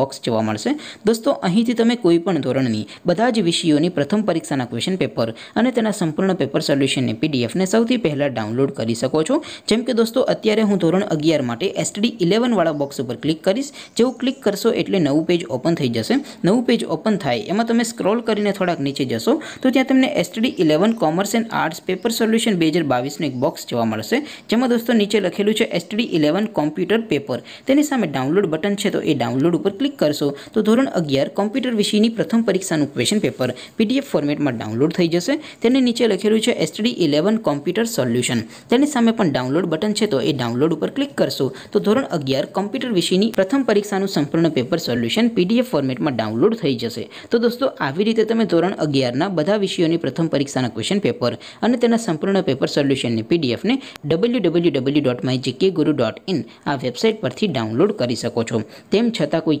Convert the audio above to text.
box જોવા મળશે દોસ્તો અહીંથી તમે કોઈપણ ધોરણની બધા જ વિષયોની પ્રથમ પરીક્ષાના ક્વેશ્ચન પેપર અને તેના સંપૂર્ણ પેપર સોલ્યુશન ને પીડીએફ ને સૌથી પહેલા ડાઉનલોડ કરી શકો છો જેમ કે દોસ્તો અત્યારે હું ધોરણ 11 માટે STD 11 વાળો બોક્સ ઉપર ક્લિક કરશો જેવું ક્લિક કરશો એટલે નવું પેજ ઓપન થઈ જશે નવું પેજ ઓપન થાય એમાં તમે સ્ક્રોલ કરીને થોડક નીચે જશો તો ત્યાં તમને STD 11 commerce and arts paper solution 2022 નો એક બોક્સ જોવા મળશે જેમ કે દોસ્તો નીચે લખેલું છે STD 11 કમ્પ્યુટર પેપર તેની સામે ડાઉનલોડ બટન છે તો એ ડાઉનલોડ ઉપર क्लिक करसो तो ધોરણ 11 કમ્પ્યુટર વિષયની પ્રથમ પરીક્ષાનું ક્વેશ્ચન પેપર પીડીએફ ફોર્મેટમાં ડાઉનલોડ થઈ જશે તેની નીચે લખેલું છે STD 11 કમ્પ્યુટર સોલ્યુશન તેની સામે પણ ડાઉનલોડ બટન છે તો એ ડાઉનલોડ ઉપર ક્લિક કરશો તો ધોરણ 11 કમ્પ્યુટર વિષયની પ્રથમ પરીક્ષાનું સંપૂર્ણ પેપર સોલ્યુશન પીડીએફ ફોર્મેટમાં ડાઉનલોડ થઈ જશે તો દોસ્તો આવી રીતે તમે ધોરણ 11 ના બધા વિષયોની પ્રથમ પરીક્ષાના ક્વેશ્ચન પેપર અને તેના સંપૂર્ણ પેપર સોલ્યુશન ને પીડીએફ ને www.mygkguru.in આ વેબસાઈટ પરથી ડાઉનલોડ કરી શકો છો તેમ છતાં કોઈ